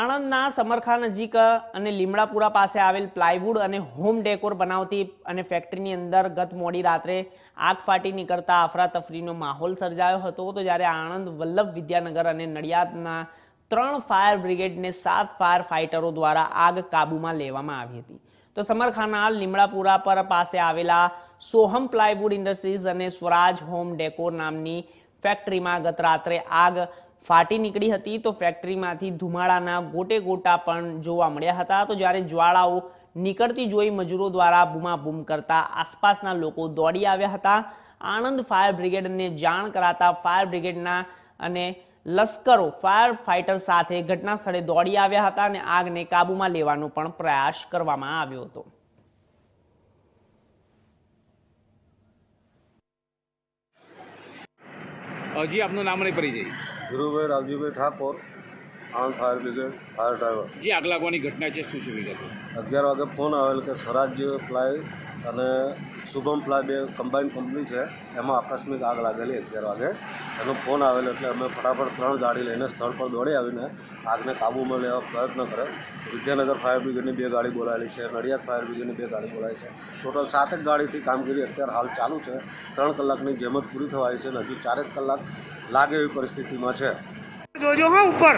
આણંદના સમરખા નજીક અને લીમડાપુરા પાસે આવેલ પ્લાયવુડ અને હોમ ડેકોર બનાવતી અને ફેક્ટરીની અંદર ગત મોડી રાત્રે આગ ફાટી નીકળતા અફરાતફરીનો માહોલ સર્જાયો હતો તો જ્યારે આણંદ વલ્લભ વિદ્યાનગર અને નડિયાદના ત્રણ ફાયર બ્રિગેડને સાત ફાયર ફાઇટરો દ્વારા આગ કાબૂમાં લેવામાં આવી હતી તો સમરખાના લીમડાપુરા પર પાસે આવેલા સોહમ પ્લાયવુડ ઇન્ડસ્ટ્રીઝ અને સ્વરાજ હોમ ડેકોર નામની ફેક્ટરીમાં ગત રાત્રે આગ ફાટી નીકળી હતી તો ફેક્ટરીમાંથી ધુમાડાના ગોટે ગોટા પણ જોવા મળ્યા હતા તો જ્યારે જ્વાળાઓ નીકળતી જોઈ મજૂરો દ્વારા બૂમાબૂમ કરતા આસપાસના લોકો દોડી આવ્યા હતા આણંદ ફાયર બ્રિગેડને જાણ કરાતા ફાયર બ્રિગેડના અને લશ્કરો ફાયર ફાઇટર સાથે ઘટના સ્થળે દોડી આવ્યા હતા અને આગને કાબૂમાં લેવાનો પણ પ્રયાસ કરવામાં આવ્યો હતો હજી આપનું નામ નહીં પરિચય Dhirubhai Ravjibhai Thakor Anand fire brigade fire driver જે આગ લાગવાની ઘટના છે શું છે વિગત અગિયાર વાગે ફોન આવેલ કે સ્વરાજ ફ્લાય અને શુભમ પ્લાય બે કમ્બાઈન કંપની છે એમાં આકસ્મિક આગ લાગેલી અગિયાર વાગે એનો ફોન આવેલો એટલે અમે ફટાફટ ત્રણ ગાડી લઈને સ્થળ પર દોડી આવીને આગને કાબૂમાં લેવા પ્રયત્ન કર્યો વિદ્યાનગર ફાયર બ્રિગેડની બે ગાડી બોલાવેલી છે નડિયાદ ફાયર બ્રિગેડની બે ગાડી બોલાવી છે ટોટલ સાતેક ગાડીથી કામગીરી અત્યારે હાલ ચાલુ છે ત્રણ કલાકની જેમ જ પૂરી થવાની છે અને હજુ ચારેક કલાક લાગે એવી પરિસ્થિતિમાં છે જોજો હા ઉપર